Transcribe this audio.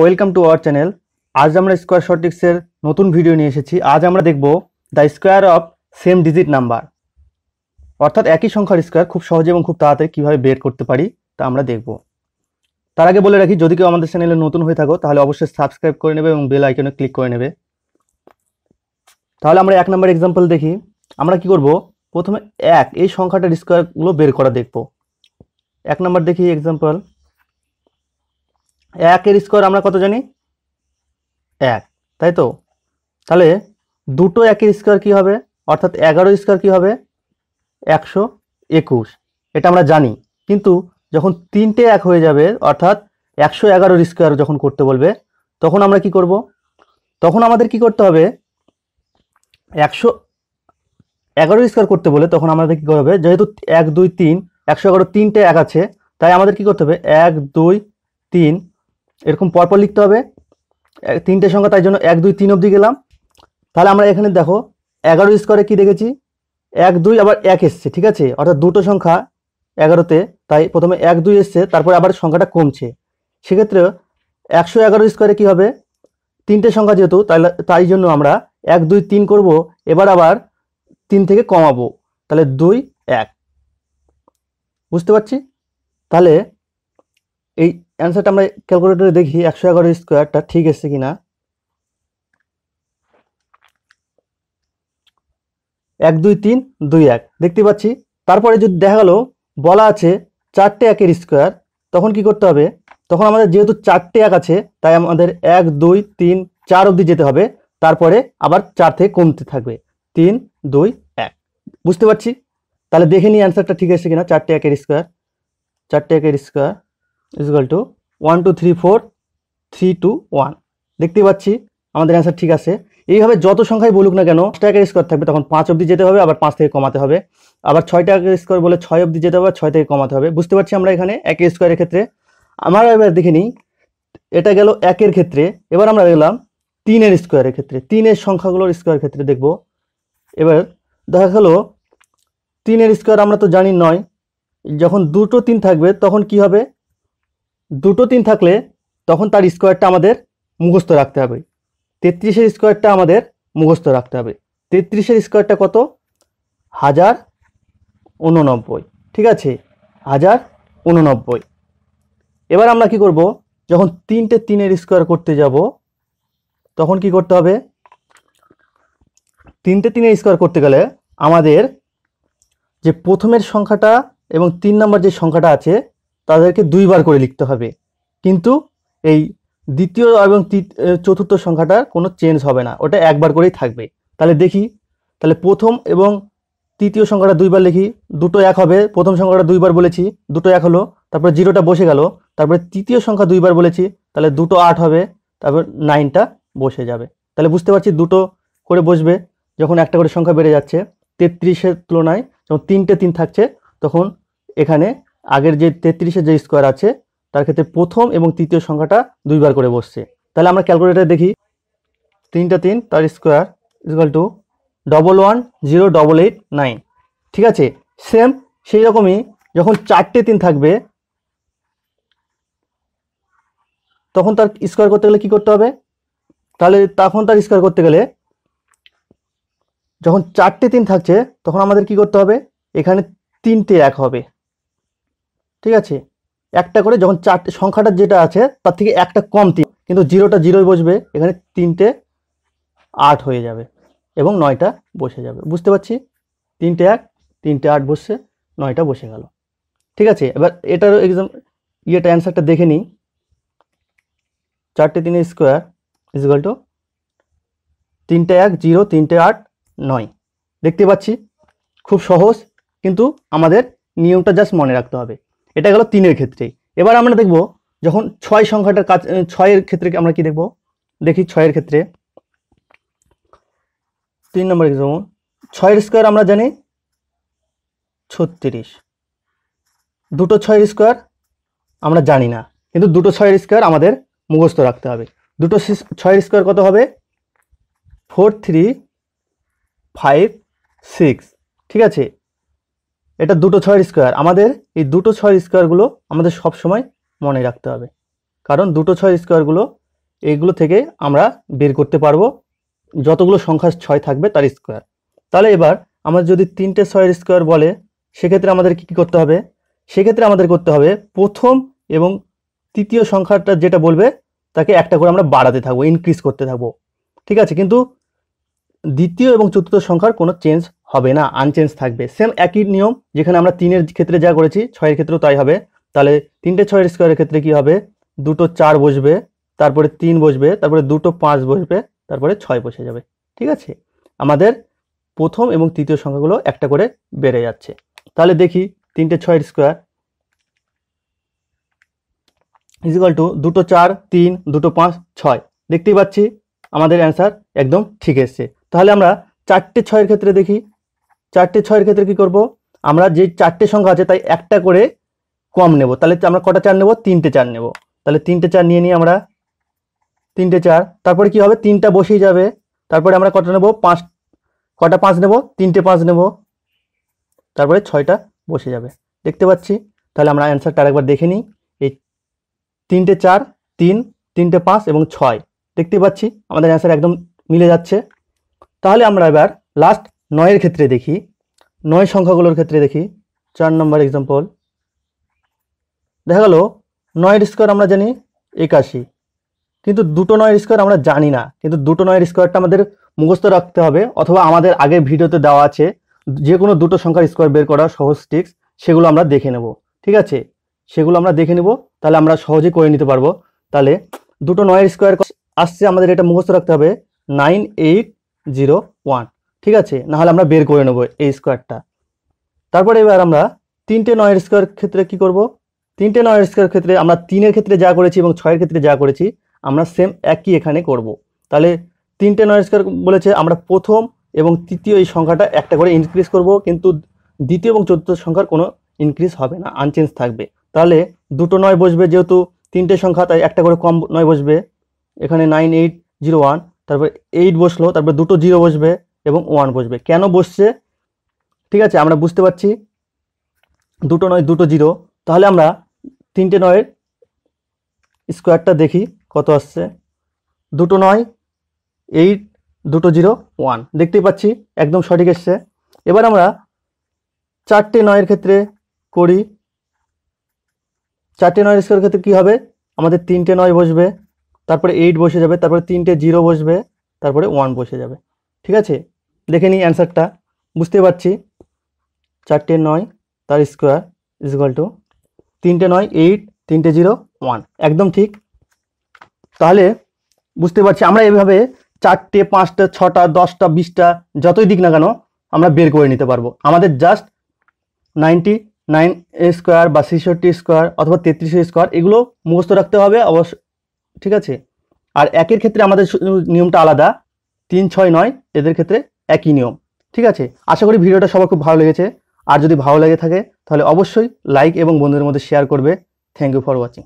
Welcome to our channel আজ আমরা square শর্টিক্সের নতুন ভিডিও নিয়ে এসেছি আজ আমরা দেখব the square of same digit number অর্থাৎ একই সংখ্যার স্কোয়ার খুব সহজে এবং খুব তাড়াতাড়ি কীভাবে বের করতে পারি তা আমরা দেখব তার আগে বলে রাখি যদি কেউ আমাদের চ্যানেলে নতুন হয়ে থাকো তাহলে অবশ্যই সাবস্ক্রাইব করে নেবে এবং বেল আইকনে ক্লিক করে নেবে তাহলে আমরা এক নম্বর এক্সাম্পল দেখি আমরা কি করব প্রথমে এক এই সংখ্যাটার স্কোয়ারগুলো বের করা দেখব এক নম্বর দেখি এক্সাম্পল একের স্কোয়ার আমরা কত জানি এক তাই তো তাহলে দুটো একের স্কোয়ার কী হবে অর্থাৎ এগারো স্কোয়ার কী হবে একশো একুশ এটা আমরা জানি কিন্তু যখন তিনটে এক হয়ে যাবে অর্থাৎ একশো এগারোর স্কোয়ার যখন করতে বলবে তখন আমরা কি করব তখন আমাদের কি করতে হবে একশো এগারো স্কোয়ার করতে বলে তখন আমাদের কী হবে যেহেতু এক দুই তিন একশো এগারো তিনটে এক আছে তাই আমাদের কি করতে হবে এক দুই তিন এরকম পরপর লিখতে হবে তিনটে সংখ্যা তাই জন্য এক দুই তিন অবধি গেলাম তাহলে আমরা এখানে দেখো এগারো স্কোয়ারে কি দেখেছি এক দুই আবার এক এসছে ঠিক আছে অর্থাৎ দুটো সংখ্যা এগারোতে তাই প্রথমে এক দুই এসছে তারপরে আবার সংখ্যাটা কমছে সেক্ষেত্রে একশো এগারো স্কোয়ারে কী হবে তিনটে সংখ্যা যেহেতু তাহলে তাই জন্য আমরা এক দুই তিন করব এবার আবার তিন থেকে কমাবো তাহলে দুই এক বুঝতে পারছি তাহলে এই অ্যান্সারটা আমরা ক্যালকুলেটরে দেখি একশো এগারো স্কোয়ারটা ঠিক আছে কি না এক দুই তিন দুই এক দেখতে পাচ্ছি তারপরে যদি দেখা গেল বলা আছে চারটে একের স্কোয়ার তখন কি করতে হবে তখন আমাদের যেহেতু চারটে এক আছে তাই আমাদের এক দুই তিন চার অবধি যেতে হবে তারপরে আবার চার থেকে কমতে থাকবে তিন দুই এক বুঝতে পারছি তাহলে দেখে নিই অ্যান্সারটা ঠিক আছে কিনা চারটে একের স্কোয়ার চারটে একের square is equal to one two three four three two one দেখতে পাচ্ছি আমাদের অ্যান্সার ঠিক আছে এইভাবে যত সংখ্যাই বলুক না কেন টাকার স্কোয়ার থাকবে তখন পাঁচ অবধি যেতে হবে আবার পাঁচ থেকে কমাতে হবে আবার ছয়টা টাকার স্কোর বলে ছয় অবধি যেতে হবে ছয় থেকে কমাতে হবে বুঝতে পারছি আমরা এখানে একের স্কোয়ারের ক্ষেত্রে আমরা এবার দেখে নিই এটা গেল একের ক্ষেত্রে এবার আমরা দেখলাম তিনের স্কোয়ারের ক্ষেত্রে তিনের সংখ্যাগুলোর স্কোয়ার ক্ষেত্রে দেখব এবার দেখা গেল তিনের স্কোয়ার আমরা তো জানি নয় যখন দুটো তিন থাকবে তখন কি হবে দুটো তিন থাকলে তখন তার স্কোয়ারটা আমাদের মুখস্থ রাখতে হবে তেত্রিশের স্কোয়ারটা আমাদের মুখস্থ রাখতে হবে তেত্রিশের স্কোয়ারটা কত হাজার উননব্বই ঠিক আছে হাজার উননব্বই এবার আমরা কি করব যখন তিনটে তিনের স্কোয়ার করতে যাব তখন কি করতে হবে তিনটে তিনের স্কোয়ার করতে গেলে আমাদের যে প্রথমের সংখ্যাটা এবং তিন নম্বর যে সংখ্যাটা আছে তাদেরকে দুইবার করে লিখতে হবে কিন্তু এই দ্বিতীয় এবং চতুর্থ সংখ্যাটা কোনো চেঞ্জ হবে না ওটা একবার করেই থাকবে তাহলে দেখি তাহলে প্রথম এবং তৃতীয় সংখ্যাটা দুইবার লিখি দুটো এক হবে প্রথম সংখ্যাটা দুইবার বলেছি দুটো এক হলো তারপরে জিরোটা বসে গেল তারপরে তৃতীয় সংখ্যা দুইবার বলেছি তাহলে দুটো আট হবে তারপর নাইনটা বসে যাবে তাহলে বুঝতে পারছি দুটো করে বসবে যখন একটা করে সংখ্যা বেড়ে যাচ্ছে তেত্রিশের তুলনায় যখন তিনটে তিন থাকছে তখন এখানে আগের যে তেত্রিশের যে স্কোয়ার আছে তার ক্ষেত্রে প্রথম এবং তৃতীয় সংখ্যাটা দুইবার করে বসছে তাহলে আমরা ক্যালকুলেটার দেখি তিনটা তিন তার square is equal to double one zero double eight nine ঠিক আছে সেম সেই রকমই যখন চারটে তিন থাকবে তখন তার স্কোয়ার করতে গেলে কি করতে হবে তাহলে তখন তার স্কোয়ার করতে গেলে যখন চারটে তিন থাকছে তখন আমাদের কি করতে হবে এখানে তিনটে এক হবে ঠিক আছে একটা করে যখন চারটে সংখ্যাটা যেটা আছে তার থেকে একটা কম তিন কিন্তু জিরোটা জিরোই বসবে এখানে তিনটে আট হয়ে যাবে এবং নয়টা বসে যাবে বুঝতে পারছি তিনটে এক তিনটে আট বসছে নয়টা বসে গেল ঠিক আছে এবার এটারও এক্সাম ইয়েটা অ্যান্সারটা দেখে নিই চারটে তিনে স্কোয়ার ইজগাল টু তিনটে এক জিরো তিনটে আট নয় দেখতে পাচ্ছি খুব সহজ কিন্তু আমাদের নিয়মটা জাস্ট মনে রাখতে হবে এটা গেল তিনের ক্ষেত্রে এবার আমরা দেখব যখন ছয় সংখ্যাটার কাজ ছয়ের ক্ষেত্রে আমরা কি দেখব দেখি ছয়ের ক্ষেত্রে তিন নম্বর যেমন ছয়ের স্কোয়ার আমরা জানি ছত্রিশ দুটো ছয়ের স্কোয়ার আমরা জানি না কিন্তু দুটো ছয়ের স্কোয়ার আমাদের মুখস্থ রাখতে হবে দুটো ছয়ের স্কোয়ার কত হবে ফোর থ্রি ফাইভ সিক্স ঠিক আছে এটা দুটো ছয়ের স্কোয়ার আমাদের এই দুটো ছয়ের স্কোয়ারগুলো আমাদের সব সময় মনে রাখতে হবে কারণ দুটো ছয়ের স্কোয়ারগুলো এইগুলো থেকে আমরা বের করতে পারবো যতগুলো সংখ্যা ছয় থাকবে তার স্কোয়ার তাহলে এবার আমাদের যদি তিনটে ছয়ের স্কোয়ার বলে সেক্ষেত্রে আমাদের কী কী করতে হবে সেক্ষেত্রে আমাদের করতে হবে প্রথম এবং তৃতীয় সংখ্যাটা যেটা বলবে তাকে একটা করে আমরা বাড়াতে থাকবো ইনক্রিজ করতে থাকবো ঠিক আছে কিন্তু দ্বিতীয় এবং চতুর্থ সংখ্যার কোনো চেঞ্জ হবে না আনচেঞ্জ থাকবে সেম একই নিয়ম যেখানে আমরা তিনের ক্ষেত্রে যা করেছি ছয়ের ক্ষেত্রেও তাই হবে তাহলে তিনটে ছয়ের স্কোয়ারের ক্ষেত্রে কি হবে দুটো চার বসবে তারপরে তিন বসবে তারপরে দুটো পাঁচ বসবে তারপরে ছয় বসে যাবে ঠিক আছে আমাদের প্রথম এবং তৃতীয় সংখ্যাগুলো একটা করে বেড়ে যাচ্ছে তাহলে দেখি তিনটে ছয়ের স্কোয়ার ইজিকাল টু দুটো চার তিন দুটো পাঁচ ছয় দেখতেই পাচ্ছি আমাদের অ্যান্সার একদম ঠিক এসছে তাহলে আমরা চারটে ছয়ের ক্ষেত্রে দেখি চারটে ছয়ের ক্ষেত্রে কি করব আমরা যে চারটে সংখ্যা আছে তাই একটা করে কম নেব তাহলে আমরা কটা চার নেব তিনটে চার নেব তাহলে তিনটে চার নিয়ে নিই আমরা তিনটে চার তারপরে কি হবে তিনটা বসেই যাবে তারপরে আমরা কটা নেব পাঁচ কটা পাঁচ নেব তিনটে পাঁচ নেব তারপরে ছয়টা বসে যাবে দেখতে পাচ্ছি তাহলে আমরা অ্যান্সারটা আরেকবার দেখে নিই এই তিনটে চার তিন তিনটে পাঁচ এবং ছয় দেখতে পাচ্ছি আমাদের অ্যান্সার একদম মিলে যাচ্ছে তাহলে আমরা এবার লাস্ট নয়ের ক্ষেত্রে দেখি নয় সংখ্যাগুলোর ক্ষেত্রে দেখি চার নম্বর এক্সাম্পল দেখা গেল নয়ের স্কোয়ার আমরা জানি একাশি কিন্তু দুটো নয়ের স্কোয়ার আমরা জানি না কিন্তু দুটো নয়ের স্কোয়ারটা আমাদের মুখস্থ রাখতে হবে অথবা আমাদের আগে ভিডিওতে দেওয়া আছে যে কোনো দুটো সংখ্যার স্কোয়ার বের করা সহজ টিক্স সেগুলো আমরা দেখে নেব ঠিক আছে সেগুলো আমরা দেখে নেব তাহলে আমরা সহজেই করে নিতে পারবো তাহলে দুটো নয়ের স্কোয়ার আসছে আমাদের এটা মুখস্থ রাখতে হবে নাইন এইট জিরো ওয়ান ঠিক আছে নাহলে আমরা বের করে নেব এই স্কোয়ারটা তারপরে এবার আমরা তিনটে নয়ের স্কোয়ার ক্ষেত্রে কি করব তিনটে নয়ের স্কোয়ার ক্ষেত্রে আমরা তিনের ক্ষেত্রে যা করেছি এবং ছয়ের ক্ষেত্রে যা করেছি আমরা সেম একই এখানে করব। তাহলে তিনটে নয়ের স্কোয়ার বলেছে আমরা প্রথম এবং তৃতীয় এই সংখ্যাটা একটা করে ইনক্রিজ করব কিন্তু দ্বিতীয় এবং চতুর্থ সংখ্যার কোনো ইনক্রিজ হবে না আনচেঞ্জ থাকবে তাহলে দুটো নয় বসবে যেহেতু তিনটে সংখ্যা তাই একটা করে কম নয় বসবে এখানে নাইন এইট জিরো ওয়ান তারপর এইট বসলো তারপর দুটো জিরো বসবে এবং ওয়ান বসবে কেন বসছে ঠিক আছে আমরা বুঝতে পারছি দুটো নয় দুটো জিরো তাহলে আমরা তিনটে নয়ের স্কোয়ারটা দেখি কত আসছে দুটো নয় এইট দুটো জিরো ওয়ান দেখতেই পাচ্ছি একদম সঠিক এসছে এবার আমরা চারটে নয়ের ক্ষেত্রে করি চারটে নয়ের স্কোয়ার ক্ষেত্রে কী হবে আমাদের তিনটে নয় বসবে তারপরে এইট বসে যাবে তারপরে তিনটে জিরো বসবে তারপরে ওয়ান বসে যাবে ঠিক আছে দেখে নিই অ্যান্সারটা বুঝতে পারছি চারটে নয় তার স্কোয়ার ইজকাল টু তিনটে নয় এইট তিনটে জিরো ওয়ান একদম ঠিক তাহলে বুঝতে পারছি আমরা এভাবে চারটে পাঁচটা ছটা দশটা বিশটা যতই দিক না কেন আমরা বের করে নিতে পারবো আমাদের জাস্ট নাইনটি নাইন স্কোয়ার বা ছেষট্টি স্কোয়ার অথবা তেত্রিশ স্কোয়ার এগুলো মুখস্থ রাখতে হবে অবশ্য ঠিক আছে আর একের ক্ষেত্রে আমাদের নিয়মটা আলাদা তিন ছয় নয় এদের ক্ষেত্রে একই নিয়ম ঠিক আছে আশা করি ভিডিওটা সবার খুব ভালো লেগেছে আর যদি ভালো লেগে থাকে তাহলে অবশ্যই লাইক এবং বন্ধুদের মধ্যে শেয়ার করবে থ্যাংক ইউ ফর ওয়াচিং